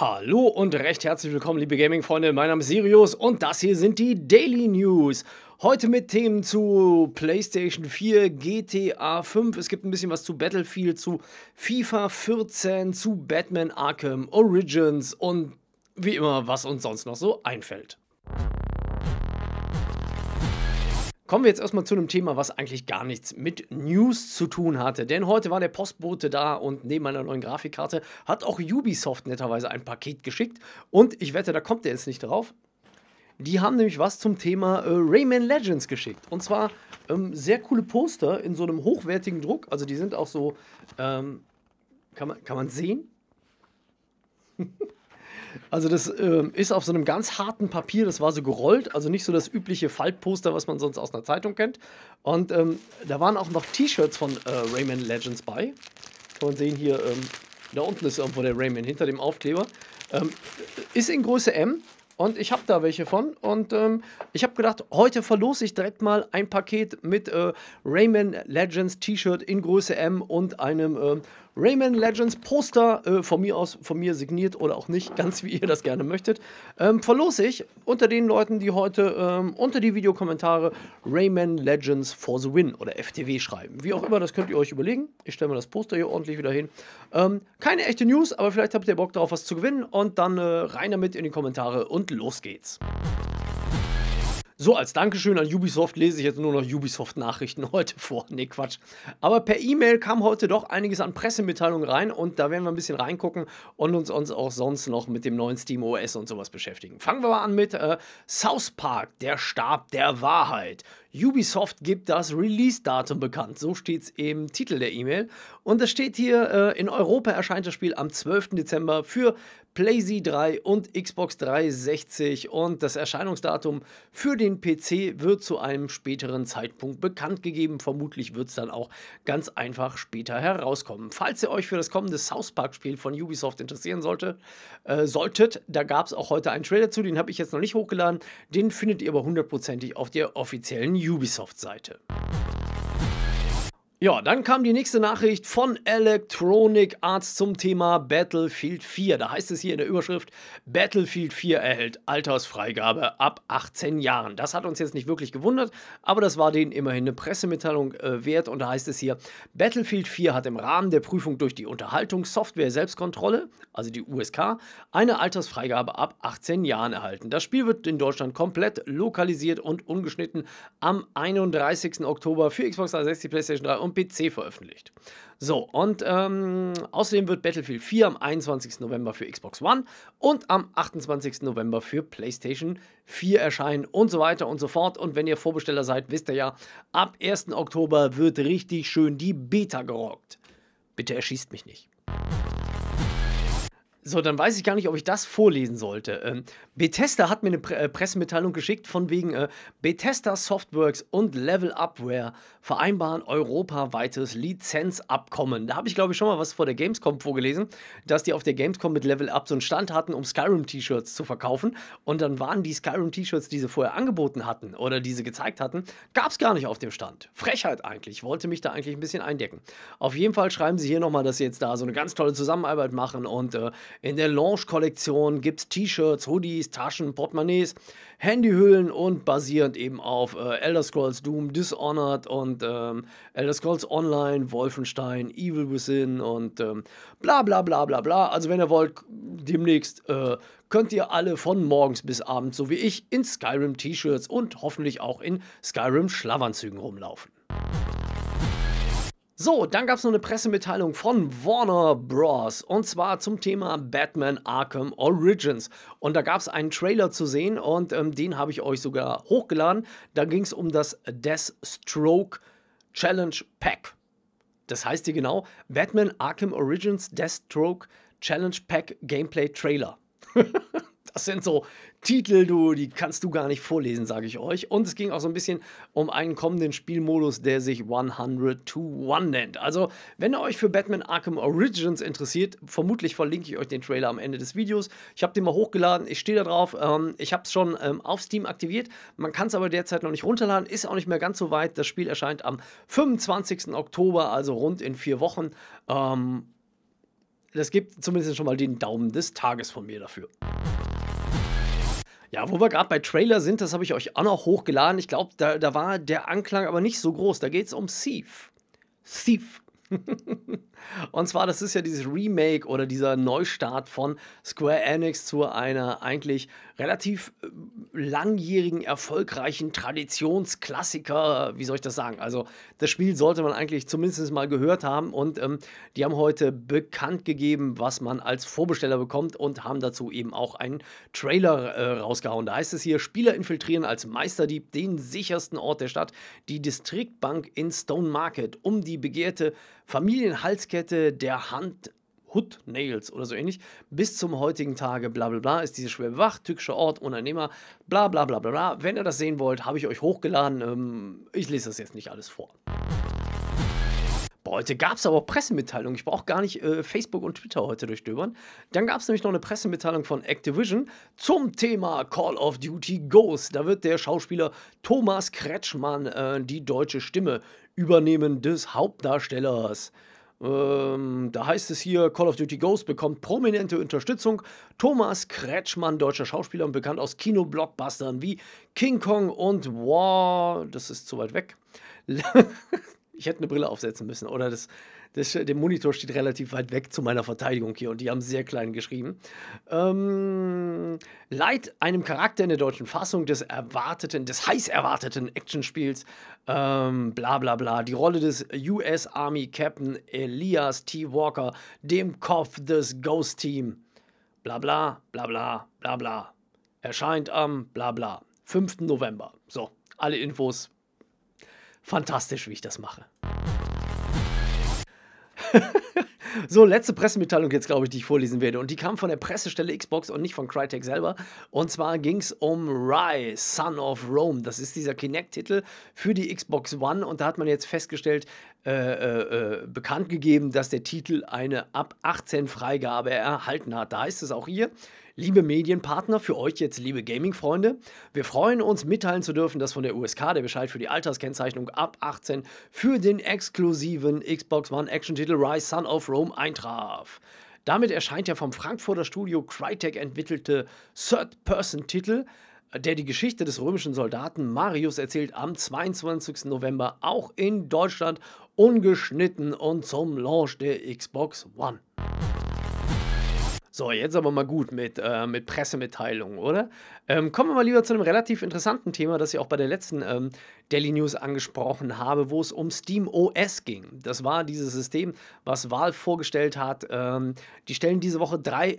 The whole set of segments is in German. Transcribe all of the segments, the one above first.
Hallo und recht herzlich willkommen, liebe Gaming-Freunde. Mein Name ist Sirius und das hier sind die Daily News. Heute mit Themen zu PlayStation 4, GTA 5. Es gibt ein bisschen was zu Battlefield, zu FIFA 14, zu Batman Arkham Origins und wie immer, was uns sonst noch so einfällt. Kommen wir jetzt erstmal zu einem Thema, was eigentlich gar nichts mit News zu tun hatte. Denn heute war der Postbote da und neben meiner neuen Grafikkarte hat auch Ubisoft netterweise ein Paket geschickt. Und ich wette, da kommt er jetzt nicht drauf. Die haben nämlich was zum Thema äh, Rayman Legends geschickt. Und zwar ähm, sehr coole Poster in so einem hochwertigen Druck. Also die sind auch so, ähm, kann, man, kann man sehen? Also das äh, ist auf so einem ganz harten Papier, das war so gerollt, also nicht so das übliche Faltposter, was man sonst aus einer Zeitung kennt. Und ähm, da waren auch noch T-Shirts von äh, Rayman Legends bei. Kann man sehen hier, ähm, da unten ist irgendwo der Rayman hinter dem Aufkleber. Ähm, ist in Größe M, und ich habe da welche von. Und ähm, ich habe gedacht, heute verlose ich direkt mal ein Paket mit äh, Rayman Legends T-Shirt in Größe M und einem äh, Rayman Legends Poster äh, von mir aus, von mir signiert oder auch nicht, ganz wie ihr das gerne möchtet, ähm, verlose ich unter den Leuten, die heute ähm, unter die Videokommentare Rayman Legends for the Win oder FTW schreiben. Wie auch immer, das könnt ihr euch überlegen. Ich stelle mir das Poster hier ordentlich wieder hin. Ähm, keine echte News, aber vielleicht habt ihr Bock darauf, was zu gewinnen und dann äh, rein damit in die Kommentare und los geht's. So, als Dankeschön an Ubisoft lese ich jetzt nur noch Ubisoft-Nachrichten heute vor. Nee, Quatsch. Aber per E-Mail kam heute doch einiges an Pressemitteilungen rein und da werden wir ein bisschen reingucken und uns, uns auch sonst noch mit dem neuen Steam OS und sowas beschäftigen. Fangen wir mal an mit äh, South Park, der Stab der Wahrheit. Ubisoft gibt das Release-Datum bekannt. So steht es im Titel der E-Mail. Und es steht hier, äh, in Europa erscheint das Spiel am 12. Dezember für PlayZ 3 und Xbox 360. Und das Erscheinungsdatum für den PC wird zu einem späteren Zeitpunkt bekannt gegeben. Vermutlich wird es dann auch ganz einfach später herauskommen. Falls ihr euch für das kommende South Park-Spiel von Ubisoft interessieren sollte, äh, solltet, da gab es auch heute einen Trailer zu, den habe ich jetzt noch nicht hochgeladen. Den findet ihr aber hundertprozentig auf der offiziellen Ubisoft-Seite. Ja, dann kam die nächste Nachricht von Electronic Arts zum Thema Battlefield 4. Da heißt es hier in der Überschrift, Battlefield 4 erhält Altersfreigabe ab 18 Jahren. Das hat uns jetzt nicht wirklich gewundert, aber das war denen immerhin eine Pressemitteilung äh, wert. Und da heißt es hier, Battlefield 4 hat im Rahmen der Prüfung durch die Unterhaltungssoftware Selbstkontrolle, also die USK, eine Altersfreigabe ab 18 Jahren erhalten. Das Spiel wird in Deutschland komplett lokalisiert und ungeschnitten am 31. Oktober für Xbox 360, PlayStation 3 und PC veröffentlicht. So, und ähm, außerdem wird Battlefield 4 am 21. November für Xbox One und am 28. November für PlayStation 4 erscheinen und so weiter und so fort. Und wenn ihr Vorbesteller seid, wisst ihr ja, ab 1. Oktober wird richtig schön die Beta gerockt. Bitte erschießt mich nicht. So, dann weiß ich gar nicht, ob ich das vorlesen sollte. Ähm, Bethesda hat mir eine Pre äh, Pressemitteilung geschickt von wegen äh, Bethesda Softworks und Level Upware vereinbaren europaweites Lizenzabkommen. Da habe ich, glaube ich, schon mal was vor der Gamescom vorgelesen, dass die auf der Gamescom mit Level Up so einen Stand hatten, um Skyrim-T-Shirts zu verkaufen. Und dann waren die Skyrim-T-Shirts, die sie vorher angeboten hatten oder die sie gezeigt hatten, gab es gar nicht auf dem Stand. Frechheit eigentlich. Ich wollte mich da eigentlich ein bisschen eindecken. Auf jeden Fall schreiben sie hier nochmal, dass sie jetzt da so eine ganz tolle Zusammenarbeit machen und äh, in der Launch-Kollektion gibt es T-Shirts, Hoodies, Taschen, Portemonnaies, Handyhüllen und basierend eben auf äh, Elder Scrolls Doom, Dishonored und ähm, Elder Scrolls Online, Wolfenstein, Evil Within und ähm, bla bla bla bla bla. Also wenn ihr wollt, demnächst äh, könnt ihr alle von morgens bis abends, so wie ich, in Skyrim-T-Shirts und hoffentlich auch in Skyrim-Schlafanzügen rumlaufen. So, dann gab es noch eine Pressemitteilung von Warner Bros. Und zwar zum Thema Batman Arkham Origins. Und da gab es einen Trailer zu sehen und ähm, den habe ich euch sogar hochgeladen. Da ging es um das Deathstroke Challenge Pack. Das heißt hier genau Batman Arkham Origins Deathstroke Challenge Pack Gameplay Trailer. das sind so Titel, du, die kannst du gar nicht vorlesen, sage ich euch. Und es ging auch so ein bisschen um einen kommenden Spielmodus, der sich 100 to 1 nennt. Also, wenn ihr euch für Batman Arkham Origins interessiert, vermutlich verlinke ich euch den Trailer am Ende des Videos. Ich habe den mal hochgeladen, ich stehe da drauf. Ähm, ich habe es schon ähm, auf Steam aktiviert. Man kann es aber derzeit noch nicht runterladen, ist auch nicht mehr ganz so weit. Das Spiel erscheint am 25. Oktober, also rund in vier Wochen. Ähm, das gibt zumindest schon mal den Daumen des Tages von mir dafür. Ja, wo wir gerade bei Trailer sind, das habe ich euch auch noch hochgeladen. Ich glaube, da, da war der Anklang aber nicht so groß. Da geht es um Thief. Thief Und zwar, das ist ja dieses Remake oder dieser Neustart von Square Enix zu einer eigentlich relativ äh, langjährigen, erfolgreichen Traditionsklassiker. Wie soll ich das sagen? Also, das Spiel sollte man eigentlich zumindest mal gehört haben. Und ähm, die haben heute bekannt gegeben, was man als Vorbesteller bekommt und haben dazu eben auch einen Trailer äh, rausgehauen. Da heißt es hier: Spieler infiltrieren als Meisterdieb den sichersten Ort der Stadt, die Distriktbank in Stone Market, um die begehrte Familienhalskette der Hand Hood Nails oder so ähnlich. Bis zum heutigen Tage, bla bla bla, ist diese schwer bewacht, tückischer Ort, Unternehmer, bla bla bla bla bla. Wenn ihr das sehen wollt, habe ich euch hochgeladen. Ähm, ich lese das jetzt nicht alles vor. Boah, heute gab es aber auch Pressemitteilungen. Ich brauche gar nicht äh, Facebook und Twitter heute durchstöbern. Dann gab es nämlich noch eine Pressemitteilung von Activision zum Thema Call of Duty Ghost. Da wird der Schauspieler Thomas Kretschmann äh, die deutsche Stimme übernehmen des Hauptdarstellers. Ähm, da heißt es hier, Call of Duty Ghost bekommt prominente Unterstützung. Thomas Kretschmann, deutscher Schauspieler und bekannt aus Kinoblockbustern wie King Kong und War. Das ist zu weit weg. Ich hätte eine Brille aufsetzen müssen. Oder das, das, der Monitor steht relativ weit weg zu meiner Verteidigung hier und die haben sehr klein geschrieben. Ähm, Leid einem Charakter in der deutschen Fassung des erwarteten, des heiß erwarteten Actionspiels. Ähm, bla bla bla. Die Rolle des US Army Captain Elias T. Walker, dem Kopf des Ghost Team. Bla bla bla bla bla bla. Erscheint am bla bla. 5. November. So, alle Infos fantastisch, wie ich das mache. so, letzte Pressemitteilung jetzt, glaube ich, die ich vorlesen werde. Und die kam von der Pressestelle Xbox und nicht von Crytek selber. Und zwar ging es um Rise, Son of Rome. Das ist dieser Kinect-Titel für die Xbox One. Und da hat man jetzt festgestellt, äh, äh, äh bekannt gegeben, dass der Titel eine ab 18 Freigabe erhalten hat. Da heißt es auch hier. Liebe Medienpartner, für euch jetzt liebe Gaming-Freunde, wir freuen uns mitteilen zu dürfen, dass von der USK der Bescheid für die Alterskennzeichnung ab 18 für den exklusiven Xbox One Action-Titel Rise Son of Rome eintraf. Damit erscheint der vom Frankfurter Studio Crytek entwickelte Third-Person-Titel, der die Geschichte des römischen Soldaten Marius erzählt, am 22. November auch in Deutschland ungeschnitten und zum Launch der Xbox One. So, jetzt aber mal gut mit, äh, mit Pressemitteilungen, oder? Ähm, kommen wir mal lieber zu einem relativ interessanten Thema, das ich auch bei der letzten ähm, Daily News angesprochen habe, wo es um Steam OS ging. Das war dieses System, was Valve vorgestellt hat. Ähm, die stellen diese Woche drei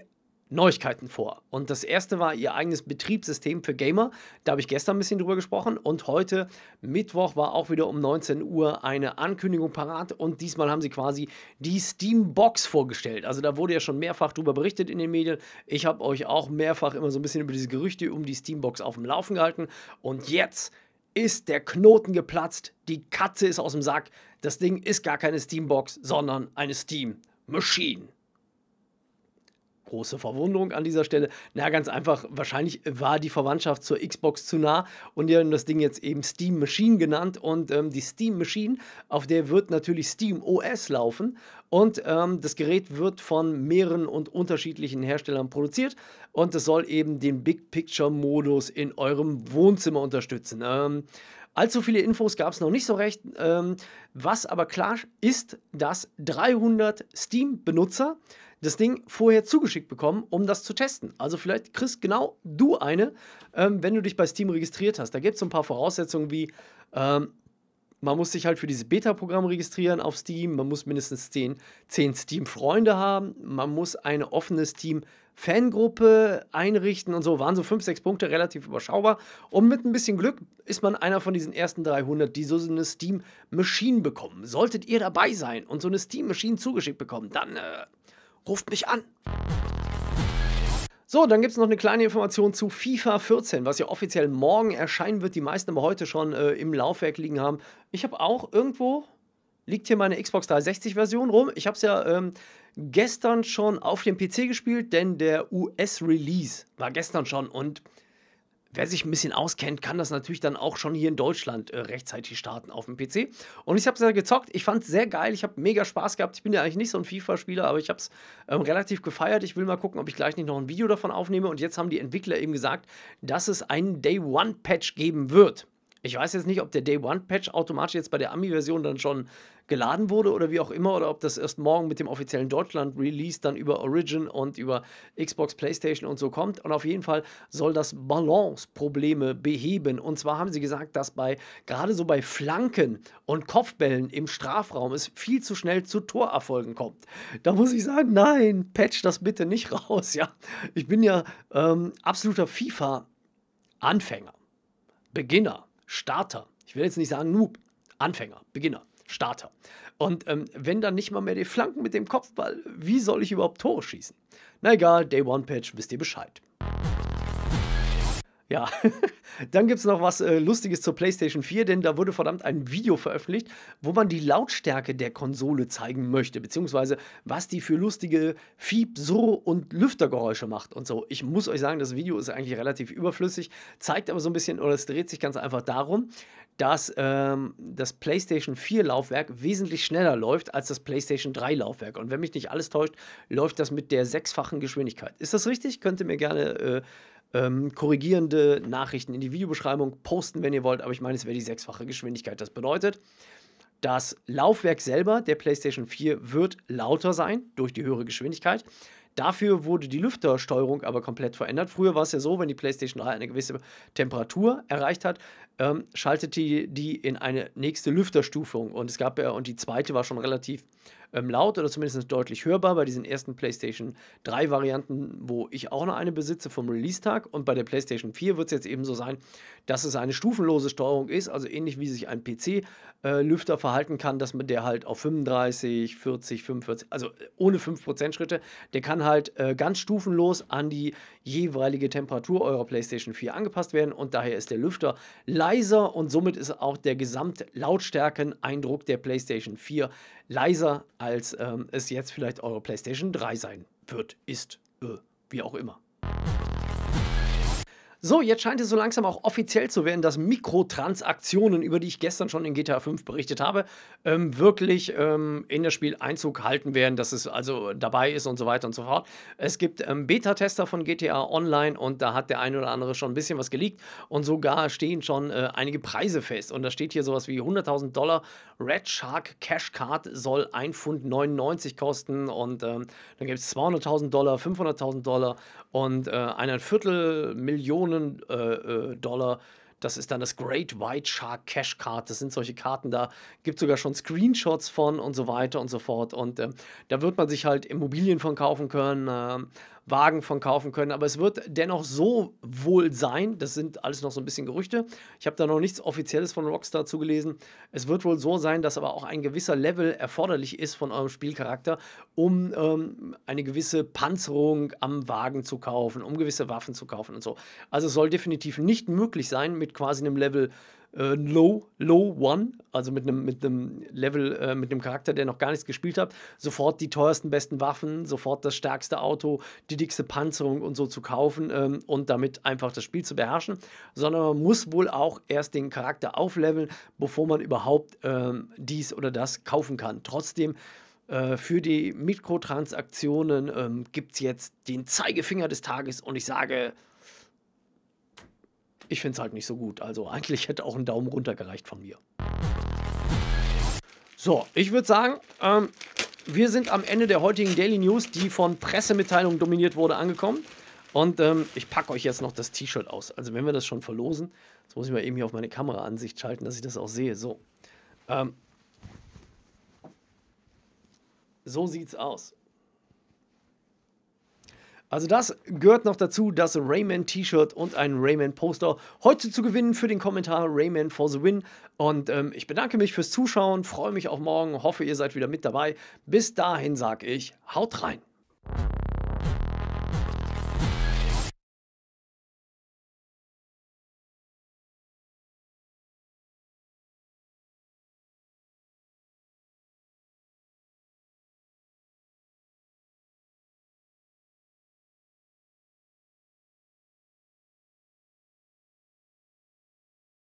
Neuigkeiten vor. Und das erste war ihr eigenes Betriebssystem für Gamer. Da habe ich gestern ein bisschen drüber gesprochen. Und heute, Mittwoch, war auch wieder um 19 Uhr eine Ankündigung parat. Und diesmal haben sie quasi die Steam Box vorgestellt. Also da wurde ja schon mehrfach drüber berichtet in den Medien. Ich habe euch auch mehrfach immer so ein bisschen über diese Gerüchte um die Steam Box auf dem Laufen gehalten. Und jetzt ist der Knoten geplatzt. Die Katze ist aus dem Sack. Das Ding ist gar keine Steam Box, sondern eine Steam Machine große Verwunderung an dieser Stelle. Na, ganz einfach, wahrscheinlich war die Verwandtschaft zur Xbox zu nah und die haben das Ding jetzt eben Steam Machine genannt. Und ähm, die Steam Machine, auf der wird natürlich Steam OS laufen. Und ähm, das Gerät wird von mehreren und unterschiedlichen Herstellern produziert. Und es soll eben den Big Picture-Modus in eurem Wohnzimmer unterstützen. Ähm, Allzu viele Infos gab es noch nicht so recht. Ähm, was aber klar ist, dass 300 Steam-Benutzer das Ding vorher zugeschickt bekommen, um das zu testen. Also vielleicht kriegst genau du eine, ähm, wenn du dich bei Steam registriert hast. Da gibt es so ein paar Voraussetzungen wie, ähm, man muss sich halt für dieses Beta-Programm registrieren auf Steam, man muss mindestens 10, 10 Steam-Freunde haben, man muss eine offene Steam-Fangruppe einrichten und so. Waren so 5, 6 Punkte relativ überschaubar. Und mit ein bisschen Glück ist man einer von diesen ersten 300, die so eine Steam-Machine bekommen. Solltet ihr dabei sein und so eine Steam-Machine zugeschickt bekommen, dann äh, ruft mich an. So, dann gibt es noch eine kleine Information zu FIFA 14, was ja offiziell morgen erscheinen wird. Die meisten aber heute schon äh, im Laufwerk liegen haben. Ich habe auch irgendwo, liegt hier meine Xbox 360-Version rum. Ich habe es ja ähm, gestern schon auf dem PC gespielt, denn der US-Release war gestern schon und Wer sich ein bisschen auskennt, kann das natürlich dann auch schon hier in Deutschland äh, rechtzeitig starten auf dem PC. Und ich habe es ja gezockt. Ich fand es sehr geil. Ich habe mega Spaß gehabt. Ich bin ja eigentlich nicht so ein FIFA-Spieler, aber ich habe es ähm, relativ gefeiert. Ich will mal gucken, ob ich gleich nicht noch ein Video davon aufnehme. Und jetzt haben die Entwickler eben gesagt, dass es einen Day-One-Patch geben wird. Ich weiß jetzt nicht, ob der Day One Patch automatisch jetzt bei der Ami-Version dann schon geladen wurde oder wie auch immer oder ob das erst morgen mit dem offiziellen Deutschland-Release dann über Origin und über Xbox, PlayStation und so kommt. Und auf jeden Fall soll das Balance-Probleme beheben. Und zwar haben sie gesagt, dass bei gerade so bei Flanken und Kopfbällen im Strafraum es viel zu schnell zu Torerfolgen kommt. Da muss ich sagen, nein, patch das bitte nicht raus. Ja, ich bin ja ähm, absoluter FIFA-Anfänger, Beginner. Starter. Ich will jetzt nicht sagen Noob, Anfänger, Beginner, Starter. Und ähm, wenn dann nicht mal mehr die Flanken mit dem Kopfball, wie soll ich überhaupt Tore schießen? Na egal, Day One Patch wisst ihr Bescheid. Ja, dann gibt es noch was äh, Lustiges zur PlayStation 4, denn da wurde verdammt ein Video veröffentlicht, wo man die Lautstärke der Konsole zeigen möchte, beziehungsweise was die für lustige Fieb, So- und Lüftergeräusche macht und so. Ich muss euch sagen, das Video ist eigentlich relativ überflüssig, zeigt aber so ein bisschen, oder es dreht sich ganz einfach darum, dass ähm, das PlayStation 4 Laufwerk wesentlich schneller läuft als das PlayStation 3 Laufwerk. Und wenn mich nicht alles täuscht, läuft das mit der sechsfachen Geschwindigkeit. Ist das richtig? Könnt ihr mir gerne äh, ähm, korrigierende Nachrichten in die Videobeschreibung posten, wenn ihr wollt. Aber ich meine, es wäre die sechsfache Geschwindigkeit. Das bedeutet, das Laufwerk selber der PlayStation 4 wird lauter sein durch die höhere Geschwindigkeit. Dafür wurde die Lüftersteuerung aber komplett verändert. Früher war es ja so, wenn die PlayStation 3 eine gewisse Temperatur erreicht hat, ähm, schaltete die in eine nächste Lüfterstufung. Und es gab ja, und die zweite war schon relativ ähm, laut oder zumindest deutlich hörbar bei diesen ersten PlayStation 3 Varianten, wo ich auch noch eine besitze vom Release-Tag. Und bei der PlayStation 4 wird es jetzt eben so sein, dass es eine stufenlose Steuerung ist, also ähnlich wie sich ein PC-Lüfter äh, verhalten kann, dass man der halt auf 35, 40, 45, also äh, ohne 5% Schritte, der kann halt äh, ganz stufenlos an die jeweilige Temperatur eurer PlayStation 4 angepasst werden. Und daher ist der Lüfter leicht leiser und somit ist auch der Gesamtlautstärken-Eindruck der PlayStation 4 leiser, als ähm, es jetzt vielleicht eure PlayStation 3 sein wird, ist, äh, wie auch immer. So, jetzt scheint es so langsam auch offiziell zu werden, dass Mikrotransaktionen, über die ich gestern schon in GTA 5 berichtet habe, ähm, wirklich ähm, in das Spiel Einzug halten werden, dass es also dabei ist und so weiter und so fort. Es gibt ähm, Beta-Tester von GTA Online und da hat der eine oder andere schon ein bisschen was geleakt und sogar stehen schon äh, einige Preise fest. Und da steht hier sowas wie 100.000 Dollar Red Shark Cash Card soll 1 Pfund 99 kosten und ähm, dann gibt es 200.000 Dollar, 500.000 Dollar und äh, eine Viertel Million Millionen äh, äh, Dollar. Das ist dann das Great White Shark Cash Card. Das sind solche Karten da. Gibt sogar schon Screenshots von und so weiter und so fort. Und äh, da wird man sich halt Immobilien von kaufen können. Äh, Wagen von kaufen können. Aber es wird dennoch so wohl sein, das sind alles noch so ein bisschen Gerüchte. Ich habe da noch nichts Offizielles von Rockstar zugelesen. Es wird wohl so sein, dass aber auch ein gewisser Level erforderlich ist von eurem Spielcharakter, um ähm, eine gewisse Panzerung am Wagen zu kaufen, um gewisse Waffen zu kaufen und so. Also es soll definitiv nicht möglich sein, mit quasi einem Level äh, Low, Low One, also mit einem mit Level, äh, mit einem Charakter, der noch gar nichts gespielt hat, sofort die teuersten, besten Waffen, sofort das stärkste Auto, die dickste Panzerung und so zu kaufen ähm, und damit einfach das Spiel zu beherrschen, sondern man muss wohl auch erst den Charakter aufleveln, bevor man überhaupt ähm, dies oder das kaufen kann. Trotzdem äh, für die Mikrotransaktionen ähm, gibt es jetzt den Zeigefinger des Tages und ich sage ich finde es halt nicht so gut. Also eigentlich hätte auch ein Daumen runter gereicht von mir. So, ich würde sagen, ähm, wir sind am Ende der heutigen Daily News, die von Pressemitteilungen dominiert wurde, angekommen. Und ähm, ich packe euch jetzt noch das T-Shirt aus. Also wenn wir das schon verlosen, jetzt muss ich mal eben hier auf meine Kameraansicht schalten, dass ich das auch sehe. So, ähm, so sieht's aus. Also das gehört noch dazu, das Rayman-T-Shirt und ein Rayman-Poster heute zu gewinnen für den Kommentar Rayman for the Win. Und ähm, ich bedanke mich fürs Zuschauen, freue mich auf morgen, hoffe, ihr seid wieder mit dabei. Bis dahin sage ich, haut rein.